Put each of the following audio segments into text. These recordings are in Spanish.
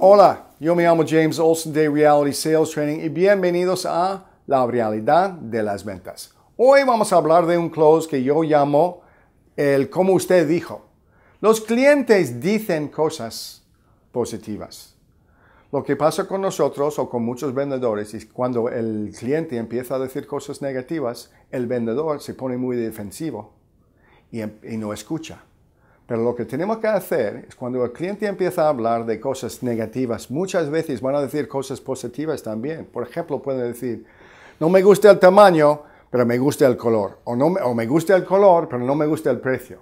Hola, yo me llamo James Olson de Reality Sales Training y bienvenidos a La Realidad de las Ventas. Hoy vamos a hablar de un close que yo llamo el como usted dijo. Los clientes dicen cosas positivas. Lo que pasa con nosotros o con muchos vendedores es cuando el cliente empieza a decir cosas negativas, el vendedor se pone muy defensivo y em, no escucha. Pero lo que tenemos que hacer es cuando el cliente empieza a hablar de cosas negativas, muchas veces van a decir cosas positivas también. Por ejemplo, pueden decir, no me gusta el tamaño, pero me gusta el color. O, no, o me gusta el color, pero no me gusta el precio.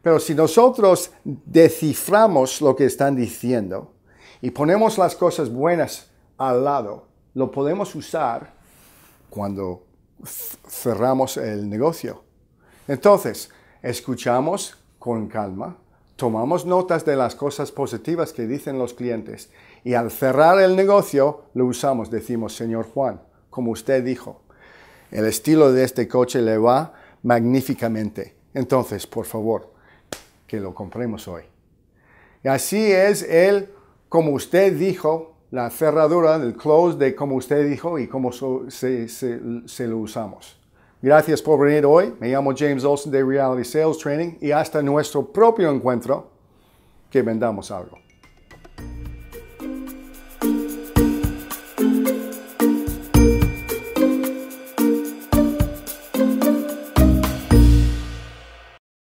Pero si nosotros desciframos lo que están diciendo y ponemos las cosas buenas al lado, lo podemos usar cuando cerramos el negocio. Entonces, escuchamos con calma, tomamos notas de las cosas positivas que dicen los clientes y al cerrar el negocio lo usamos, decimos, señor Juan, como usted dijo, el estilo de este coche le va magníficamente. Entonces, por favor, que lo compremos hoy. Y así es el, como usted dijo, la cerradura, el close de como usted dijo y cómo se lo usamos. Gracias por venir hoy. Me llamo James Olson de Reality Sales Training y hasta nuestro propio encuentro, que vendamos algo.